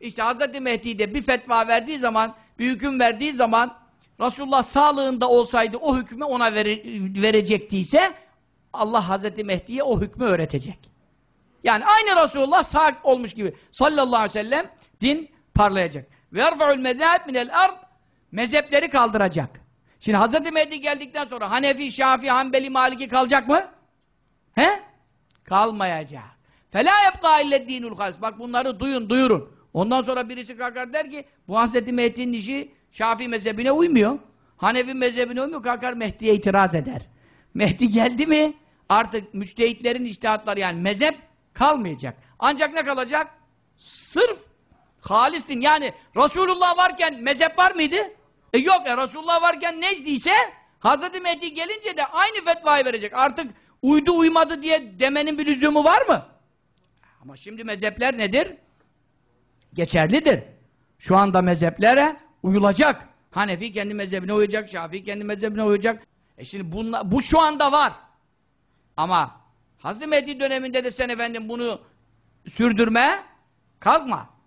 İşte Hz. Mehdi de bir fetva verdiği zaman, bir hüküm verdiği zaman Resulullah sağlığında olsaydı o hükmü ona vere, verecektiyse Allah Hz. Mehdi'ye o hükmü öğretecek. Yani aynı Resulullah sağ olmuş gibi sallallahu aleyhi ve sellem din parlayacak. وَيَرْفَعُ الْمَذَابِ مِنَ الْاَرْضِ Mezhepleri kaldıracak. Şimdi Hz. Mehdi geldikten sonra Hanefi, Şafi, Hanbeli, Maliki kalacak mı? He? Kalmayacak. فَلَا يَبْقَى اِلَّا الدِّينُ الْخَالِسِ Bak bunları duyun, duyurun. Ondan sonra birisi kalkar der ki bu Hazreti Mehdi'nin işi Şafii mezhebine uymuyor. Hanefi mezhebine uymuyor. Kalkar Mehdi'ye itiraz eder. Mehdi geldi mi artık müçtehitlerin iştihatları yani mezhep kalmayacak. Ancak ne kalacak? Sırf halis din. Yani Resulullah varken mezhep var mıydı? E yok. ya. E, Resulullah varken necdiyse Hazreti Mehdi gelince de aynı fetvayı verecek. Artık uydu uymadı diye demenin bir lüzumu var mı? Ama şimdi mezhepler nedir? geçerlidir. Şu anda mezheplere uyulacak. Hanefi kendi mezhebine uyacak, Şafii kendi mezhebine uyacak. E şimdi bunla, bu şu anda var. Ama Hazreti Mehdi döneminde de sen efendim bunu sürdürme kalkma.